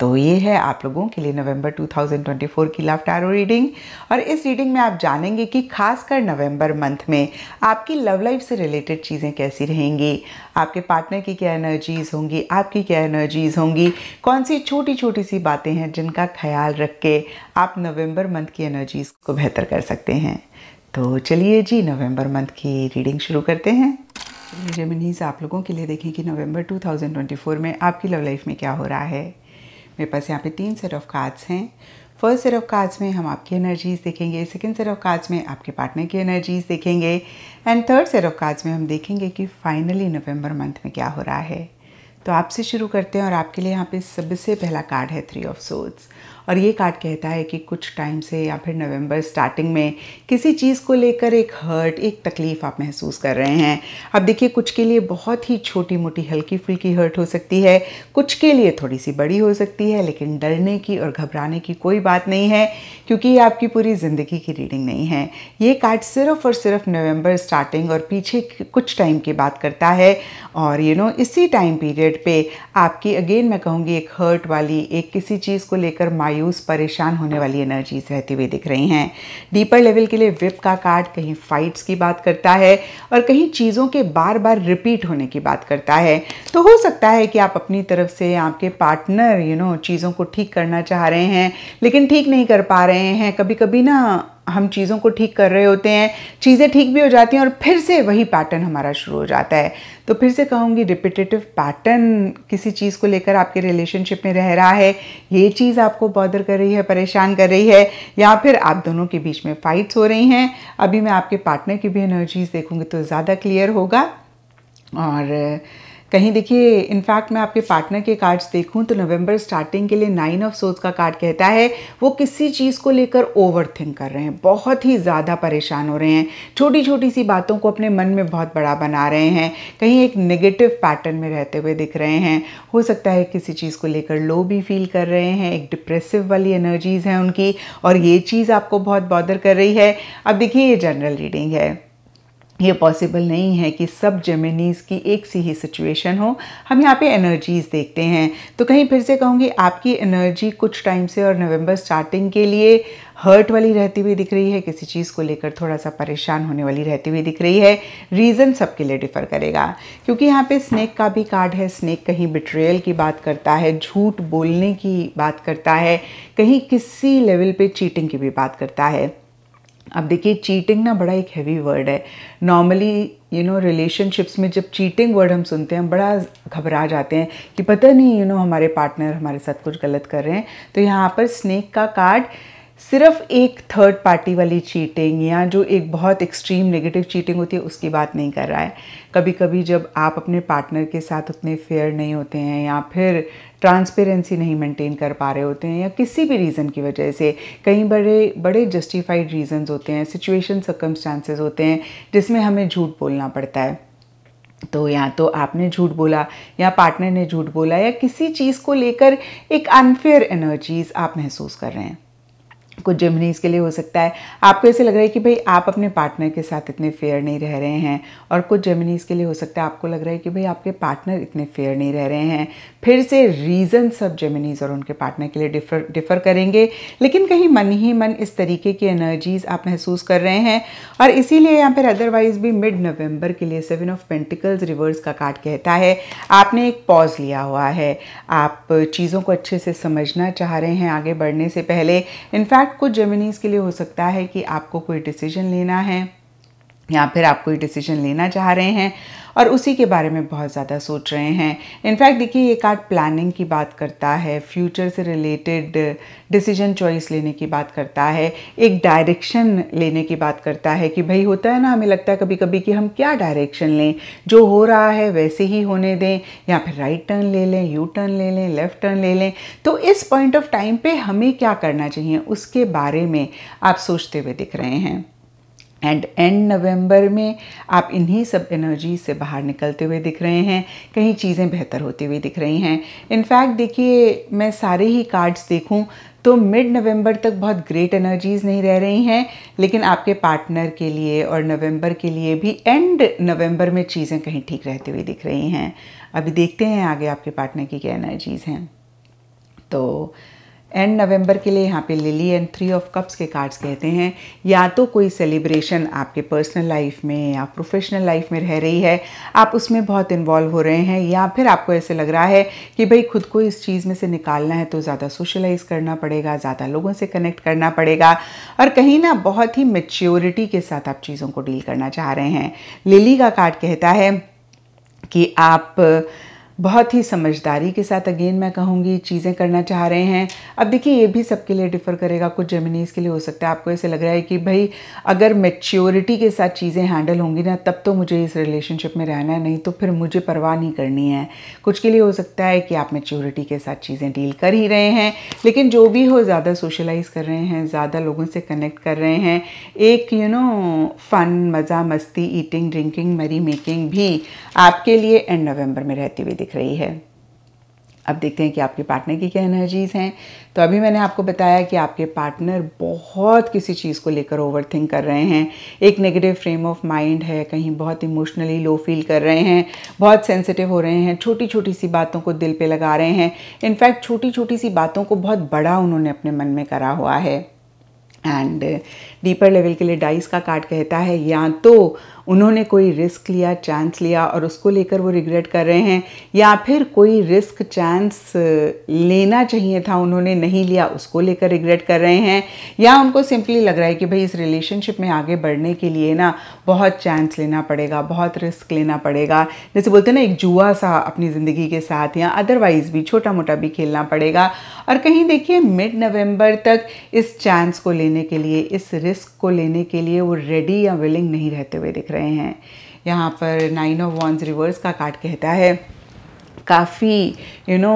तो ये है आप लोगों के लिए नवंबर 2024 की लव टैरो रीडिंग और इस रीडिंग में आप जानेंगे कि खासकर नवंबर मंथ में आपकी लव लाइफ से रिलेटेड चीज़ें कैसी रहेंगी आपके पार्टनर की क्या एनर्जीज़ होंगी आपकी क्या एनर्जीज़ होंगी कौन सी छोटी छोटी सी बातें हैं जिनका ख्याल रख के आप नवम्बर मंथ की एनर्जीज़ को बेहतर कर सकते हैं तो चलिए जी नवंबर मंथ की रीडिंग शुरू करते हैं जेमिनीज आप लोगों के लिए देखें कि नवंबर 2024 में आपकी लव लाइफ में क्या हो रहा है मेरे पास यहाँ पे तीन सेट ऑफ कार्ड्स हैं फर्स्ट सेट ऑफ कार्ड्स में हम आपकी एनर्जीज देखेंगे सेकेंड सेट ऑफ कार्ड्स में आपके पार्टनर की एनर्जीज देखेंगे and third set of cards में हम देखेंगे कि फाइनली नवंबर मंथ में क्या हो रहा है तो आपसे शुरू करते हैं और आपके लिए यहाँ पे सबसे पहला कार्ड है थ्री ऑफ सोड्स और ये कार्ड कहता है कि कुछ टाइम से या फिर नवंबर स्टार्टिंग में किसी चीज़ को लेकर एक हर्ट एक तकलीफ़ आप महसूस कर रहे हैं अब देखिए कुछ के लिए बहुत ही छोटी मोटी हल्की फुल्की हर्ट हो सकती है कुछ के लिए थोड़ी सी बड़ी हो सकती है लेकिन डरने की और घबराने की कोई बात नहीं है क्योंकि ये आपकी पूरी ज़िंदगी की रीडिंग नहीं है ये कार्ड सिर्फ और सिर्फ नवंबर स्टार्टिंग और पीछे कुछ टाइम की बात करता है और यू you नो know, इसी टाइम पीरियड पे आपकी अगेन मैं कहूँगी एक हर्ट वाली एक किसी चीज़ को लेकर माइ मायूस परेशान होने वाली एनर्जीज रहती हुई दिख रही हैं डीपर लेवल के लिए विप का कार्ड कहीं फाइट्स की बात करता है और कहीं चीज़ों के बार बार रिपीट होने की बात करता है तो हो सकता है कि आप अपनी तरफ से आपके पार्टनर यू नो चीज़ों को ठीक करना चाह रहे हैं लेकिन ठीक नहीं कर पा रहे हैं कभी कभी ना हम चीज़ों को ठीक कर रहे होते हैं चीज़ें ठीक भी हो जाती हैं और फिर से वही पैटर्न हमारा शुरू हो जाता है तो फिर से कहूँगी रिपीटेटिव पैटर्न किसी चीज़ को लेकर आपके रिलेशनशिप में रह रहा है ये चीज़ आपको बॉदर कर रही है परेशान कर रही है या फिर आप दोनों के बीच में फाइट्स हो रही हैं अभी मैं आपके पार्टनर की भी एनर्जीज देखूँगी तो ज़्यादा क्लियर होगा और कहीं देखिए इनफैक्ट मैं आपके पार्टनर के कार्ड्स देखूं तो नवंबर स्टार्टिंग के लिए नाइन ऑफ सोज का कार्ड कहता है वो किसी चीज़ को लेकर ओवर थिंक कर रहे हैं बहुत ही ज़्यादा परेशान हो रहे हैं छोटी छोटी सी बातों को अपने मन में बहुत बड़ा बना रहे हैं कहीं एक नेगेटिव पैटर्न में रहते हुए दिख रहे हैं हो सकता है किसी चीज़ को लेकर लो भी फील कर रहे हैं एक डिप्रेसिव वाली एनर्जीज़ हैं उनकी और ये चीज़ आपको बहुत बॉदर कर रही है अब देखिए ये जनरल रीडिंग है ये पॉसिबल नहीं है कि सब जेमिनीज़ की एक सी ही सिचुएशन हो हम यहाँ पे एनर्जीज़ देखते हैं तो कहीं फिर से कहूँगी आपकी एनर्जी कुछ टाइम से और नवंबर स्टार्टिंग के लिए हर्ट वाली रहती हुई दिख रही है किसी चीज़ को लेकर थोड़ा सा परेशान होने वाली रहती हुई दिख रही है रीज़न सबके लिए डिफ़र करेगा क्योंकि यहाँ पे स्नैक का भी कार्ड है स्नैक कहीं बिट्रेयल की बात करता है झूठ बोलने की बात करता है कहीं किसी लेवल पे चीटिंग की भी बात करता है अब देखिए चीटिंग ना बड़ा एक हैवी वर्ड है नॉर्मली यू नो रिलेशनशिप्स में जब चीटिंग वर्ड हम सुनते हैं हम बड़ा घबरा जाते हैं कि पता नहीं यू you नो know, हमारे पार्टनर हमारे साथ कुछ गलत कर रहे हैं तो यहाँ पर स्नेक का कार्ड सिर्फ एक थर्ड पार्टी वाली चीटिंग या जो एक बहुत एक्सट्रीम नेगेटिव चीटिंग होती है उसकी बात नहीं कर रहा है कभी कभी जब आप अपने पार्टनर के साथ उतने फेयर नहीं होते हैं या फिर ट्रांसपेरेंसी नहीं मेंटेन कर पा रहे होते हैं या किसी भी रीज़न की वजह से कई बड़े बड़े जस्टिफाइड रीजंस होते हैं सिचुएशन सर्कमस्टांसेस होते हैं जिसमें हमें झूठ बोलना पड़ता है तो या तो आपने झूठ बोला या पार्टनर ने झूठ बोला या किसी चीज़ को लेकर एक अनफेयर एनर्जीज आप महसूस कर रहे हैं कुछ जेमिनीज के लिए हो सकता है आपको ऐसे लग रहा है कि भाई आप अपने पार्टनर के साथ इतने फेयर नहीं रह रहे हैं और कुछ जेमिनीज के लिए हो सकता है आपको लग रहा है कि भाई आपके पार्टनर इतने फेयर नहीं रह रहे हैं फिर से रीज़न सब जेमिनीज और उनके पार्टनर के लिए डिफर डिफर करेंगे लेकिन कहीं मन ही मन इस तरीके की एनर्जीज आप महसूस कर रहे हैं और इसीलिए यहाँ पर अदरवाइज भी मिड नवंबर के लिए सेवन ऑफ पेंटिकल्स रिवर्स का कार्ड कहता है आपने एक पॉज लिया हुआ है आप चीज़ों को अच्छे से समझना चाह रहे हैं आगे बढ़ने से पहले इनफैक्ट कुछ जेमिनीज के लिए हो सकता है कि आपको कोई डिसीजन लेना है या फिर आप कोई डिसीजन लेना चाह रहे हैं और उसी के बारे में बहुत ज़्यादा सोच रहे हैं इनफैक्ट देखिए ये कार्ड प्लानिंग की बात करता है फ्यूचर से रिलेटेड डिसीजन चॉइस लेने की बात करता है एक डायरेक्शन लेने की बात करता है कि भाई होता है ना हमें लगता है कभी कभी कि हम क्या डायरेक्शन लें जो हो रहा है वैसे ही होने दें या फिर राइट टर्न ले लें यू टर्न ले लें लेफ़्ट टर्न ले लें तो इस पॉइंट ऑफ टाइम पर हमें क्या करना चाहिए उसके बारे में आप सोचते हुए दिख रहे हैं एंड एंड नवंबर में आप इन्हीं सब एनर्जी से बाहर निकलते हुए दिख रहे हैं कहीं चीज़ें बेहतर होती हुई दिख रही हैं इनफैक्ट देखिए मैं सारे ही कार्ड्स देखूं तो मिड नवंबर तक बहुत ग्रेट एनर्जीज़ नहीं रह रही हैं लेकिन आपके पार्टनर के लिए और नवंबर के लिए भी एंड नवंबर में चीज़ें कहीं ठीक रहते हुए दिख रही हैं अभी देखते हैं आगे आपके पार्टनर की क्या एनर्जीज़ हैं तो एंड नवंबर के लिए यहाँ पे lily and three of cups के कार्ड्स कहते हैं या तो कोई सेलिब्रेशन आपके पर्सनल लाइफ में या प्रोफेशनल लाइफ में रह रही है आप उसमें बहुत इन्वॉल्व हो रहे हैं या फिर आपको ऐसे लग रहा है कि भाई खुद को इस चीज़ में से निकालना है तो ज़्यादा सोशलाइज करना पड़ेगा ज़्यादा लोगों से कनेक्ट करना पड़ेगा और कहीं ना बहुत ही मेच्योरिटी के साथ आप चीज़ों को डील करना चाह रहे हैं लिली का कार्ड कहता है कि आप बहुत ही समझदारी के साथ अगेन मैं कहूँगी चीज़ें करना चाह रहे हैं अब देखिए ये भी सबके लिए डिफ़र करेगा कुछ जमीनीज़ के लिए हो सकता है आपको ऐसे लग रहा है कि भाई अगर मेच्योरिटी के साथ चीज़ें हैंडल होंगी ना तब तो मुझे इस रिलेशनशिप में रहना है नहीं तो फिर मुझे परवाह नहीं करनी है कुछ के लिए हो सकता है कि आप मेच्योरिटी के साथ चीज़ें डील कर ही रहे हैं लेकिन जो भी हो ज़्यादा सोशलाइज़ कर रहे हैं ज़्यादा लोगों से कनेक्ट कर रहे हैं एक यू नो फ़न मज़ा मस्ती ईटिंग ड्रिंकिंग मेरी मेकिंग भी आपके लिए एंड नवम्बर में रहती हुई दिख रही है अब देखते हैं कि आपके पार्टनर की क्या एनर्जीज़ हैं तो अभी मैंने आपको बताया कि आपके पार्टनर बहुत किसी चीज़ को लेकर ओवर थिंक कर रहे हैं एक नेगेटिव फ्रेम ऑफ माइंड है कहीं बहुत इमोशनली लो फील कर रहे हैं बहुत सेंसिटिव हो रहे हैं छोटी छोटी सी बातों को दिल पे लगा रहे हैं इनफैक्ट छोटी छोटी सी बातों को बहुत बड़ा उन्होंने अपने मन में करा हुआ है एंड डीपर लेवल के लिए डाइस का कार्ड कहता है या तो उन्होंने कोई रिस्क लिया चांस लिया और उसको लेकर वो रिग्रेट कर रहे हैं या फिर कोई रिस्क चांस लेना चाहिए था उन्होंने नहीं लिया उसको लेकर रिग्रेट कर रहे हैं या उनको सिंपली लग रहा है कि भाई इस रिलेशनशिप में आगे बढ़ने के लिए ना बहुत चांस लेना पड़ेगा बहुत रिस्क लेना पड़ेगा जैसे बोलते हैं ना एक जुआ सा अपनी ज़िंदगी के साथ या अदरवाइज़ भी छोटा मोटा भी खेलना पड़ेगा और कहीं देखिए मिड नवंबर तक इस चांस को लेने के लिए इस रिस्क को लेने के लिए वो रेडी या विलिंग नहीं रहते हुए दिख रहे हैं यहाँ पर नाइन ऑफ वॉन्स रिवर्स का कार्ड कहता है काफ़ी यू नो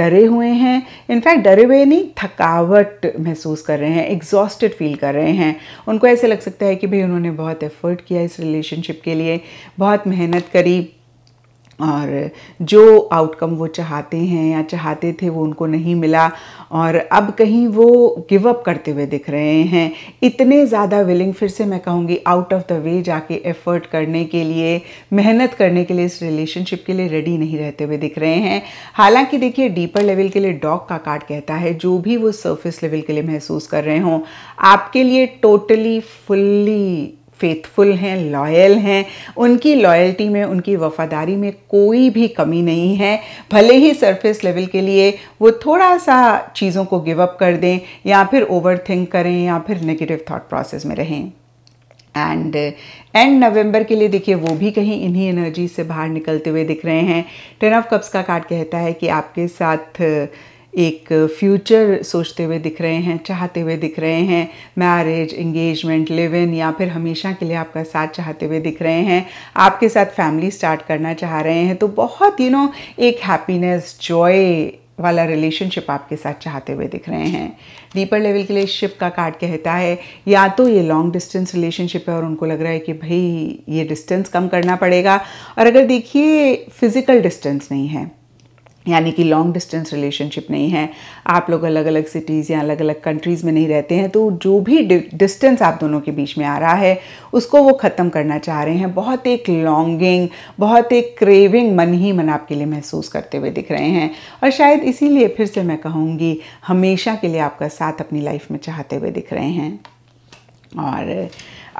डरे हुए हैं इनफैक्ट डरे हुए नहीं थकावट महसूस कर रहे हैं एग्जॉस्टेड फील कर रहे हैं उनको ऐसे लग सकता है कि भाई उन्होंने बहुत एफर्ट किया इस रिलेशनशिप के लिए बहुत मेहनत करी और जो आउटकम वो चाहते हैं या चाहते थे वो उनको नहीं मिला और अब कहीं वो गिव अप करते हुए दिख रहे हैं इतने ज़्यादा विलिंग फिर से मैं कहूँगी आउट ऑफ द वे जाके एफर्ट करने के लिए मेहनत करने के लिए इस रिलेशनशिप के लिए रेडी नहीं रहते हुए दिख रहे हैं हालांकि देखिए डीपर लेवल के लिए डॉग का कार्ड कहता है जो भी वो सर्फिस लेवल के लिए महसूस कर रहे हों आपके लिए टोटली फुल्ली फेथफुल हैं लॉयल हैं उनकी लॉयल्टी में उनकी वफादारी में कोई भी कमी नहीं है भले ही सरफेस लेवल के लिए वो थोड़ा सा चीज़ों को गिव अप कर दें या फिर ओवर थिंक करें या फिर नेगेटिव थाट प्रोसेस में रहें एंड एंड नवंबर के लिए देखिए वो भी कहीं इन्हीं एनर्जी से बाहर निकलते हुए दिख रहे हैं टेन ऑफ कप्स का कार्ड कहता है कि आपके साथ एक फ्यूचर सोचते हुए दिख रहे हैं चाहते हुए दिख रहे हैं मैरिज इंगेजमेंट लिव इन या फिर हमेशा के लिए आपका साथ चाहते हुए दिख रहे हैं आपके साथ फैमिली स्टार्ट करना चाह रहे हैं तो बहुत यू नो एक हैप्पीनेस जॉय वाला रिलेशनशिप आपके साथ चाहते हुए दिख रहे हैं डीपर लेवल के लिए शिप का कार्ड कहता है या तो ये लॉन्ग डिस्टेंस रिलेशनशिप है और उनको लग रहा है कि भाई ये डिस्टेंस कम करना पड़ेगा और अगर देखिए फिज़िकल डिस्टेंस नहीं है यानी कि लॉन्ग डिस्टेंस रिलेशनशिप नहीं है आप लोग अलग अलग सिटीज़ या अलग अलग कंट्रीज़ में नहीं रहते हैं तो जो भी डिस्टेंस आप दोनों के बीच में आ रहा है उसको वो ख़त्म करना चाह रहे हैं बहुत एक लॉन्गिंग बहुत एक क्रेविंग मन ही मन आपके लिए महसूस करते हुए दिख रहे हैं और शायद इसीलिए फिर से मैं कहूँगी हमेशा के लिए आपका साथ अपनी लाइफ में चाहते हुए दिख रहे हैं और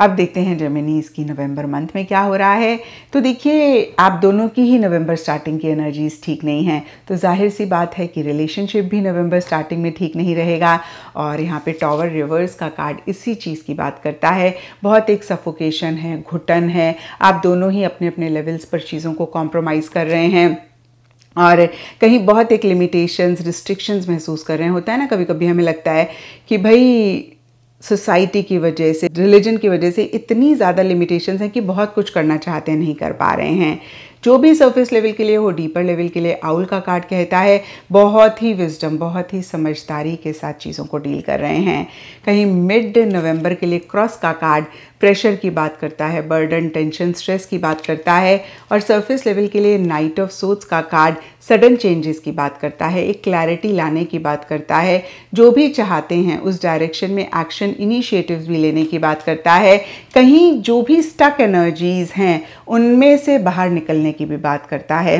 अब देखते हैं जर्मनी इसकी नवंबर मंथ में क्या हो रहा है तो देखिए आप दोनों की ही नवंबर स्टार्टिंग की एनर्जीज ठीक नहीं हैं तो जाहिर सी बात है कि रिलेशनशिप भी नवंबर स्टार्टिंग में ठीक नहीं रहेगा और यहाँ पे टॉवर रिवर्स का कार्ड इसी चीज़ की बात करता है बहुत एक सफोकेशन है घुटन है आप दोनों ही अपने अपने लेवल्स पर चीज़ों को कॉम्प्रोमाइज़ कर रहे हैं और कहीं बहुत एक लिमिटेशंस रिस्ट्रिक्शंस महसूस कर रहे हैं होता है ना कभी कभी हमें लगता है कि भाई सोसाइटी की वजह से रिलीजन की वजह से इतनी ज़्यादा लिमिटेशंस हैं कि बहुत कुछ करना चाहते नहीं कर पा रहे हैं जो भी सरफेस लेवल के लिए हो डीपर लेवल के लिए आउल का कार्ड कहता है बहुत ही विजडम बहुत ही समझदारी के साथ चीज़ों को डील कर रहे हैं कहीं मिड नवंबर के लिए क्रॉस का कार्ड प्रेशर की बात करता है बर्डन टेंशन स्ट्रेस की बात करता है और सरफेस लेवल के लिए नाइट ऑफ सोच का कार्ड सडन चेंजेस की बात करता है एक क्लैरिटी लाने की बात करता है जो भी चाहते हैं उस डायरेक्शन में एक्शन इनिशिएटिव्स भी लेने की बात करता है कहीं जो भी स्टक एनर्जीज हैं उनमें से बाहर निकलने करने की भी बात करता है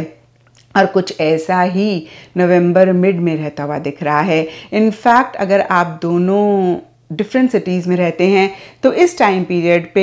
और कुछ ऐसा ही नवंबर मिड में रहता हुआ दिख रहा है इनफैक्ट अगर आप दोनों डिफरेंट सिटीज़ में रहते हैं तो इस टाइम पीरियड पे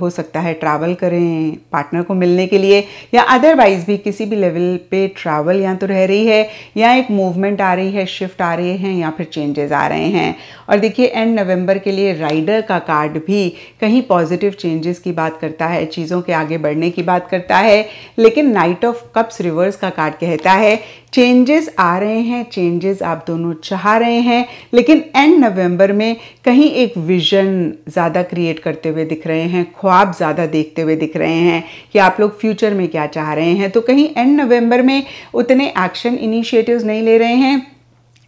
हो सकता है ट्रैवल करें पार्टनर को मिलने के लिए या अदरवाइज़ भी किसी भी लेवल पे ट्रैवल या तो रह रही है या एक मूवमेंट आ रही है शिफ्ट आ रहे हैं या फिर चेंजेस आ रहे हैं और देखिए एंड नवंबर के लिए राइडर का कार्ड भी कहीं पॉजिटिव चेंजेस की बात करता है चीज़ों के आगे बढ़ने की बात करता है लेकिन नाइट ऑफ कप्स रिवर्स का कार्ड कहता है चेंजेस आ रहे हैं चेंजेस आप दोनों चाह रहे हैं लेकिन एंड नवंबर में कहीं एक विजन ज़्यादा क्रिएट करते हुए दिख रहे हैं ख्वाब ज़्यादा देखते हुए दिख रहे हैं कि आप लोग फ्यूचर में क्या चाह रहे हैं तो कहीं एंड नवंबर में उतने एक्शन इनिशिएटिव्स नहीं ले रहे हैं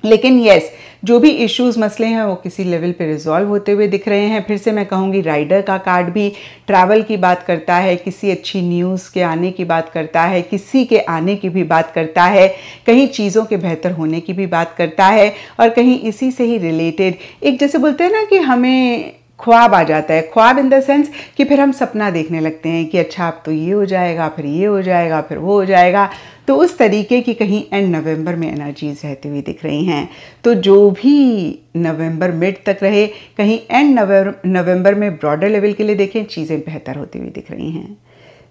लेकिन यस yes, जो भी इश्यूज मसले हैं वो किसी लेवल पे रिजॉल्व होते हुए दिख रहे हैं फिर से मैं कहूँगी राइडर का कार्ड भी ट्रैवल की बात करता है किसी अच्छी न्यूज़ के आने की बात करता है किसी के आने की भी बात करता है कहीं चीज़ों के बेहतर होने की भी बात करता है और कहीं इसी से ही रिलेटेड एक जैसे बोलते हैं ना कि हमें ख्वाब आ जाता है ख्वाब इन द सेंस कि फिर हम सपना देखने लगते हैं कि अच्छा अब तो ये हो जाएगा फिर ये हो जाएगा फिर वो हो जाएगा तो उस तरीके की कहीं एंड नवंबर में एनर्जीज रहती हुई दिख रही हैं तो जो भी नवंबर मिड तक रहे कहीं एंड नवंबर में ब्रॉडर लेवल के लिए देखें चीज़ें बेहतर होती हुई दिख रही हैं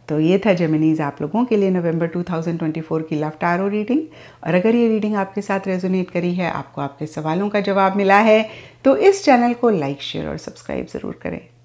तो ये था जेमिनीज आप लोगों के लिए नवंबर 2024 की लव टारो रीडिंग और अगर ये रीडिंग आपके साथ रेजोनेट करी है आपको आपके सवालों का जवाब मिला है तो इस चैनल को लाइक शेयर और सब्सक्राइब ज़रूर करें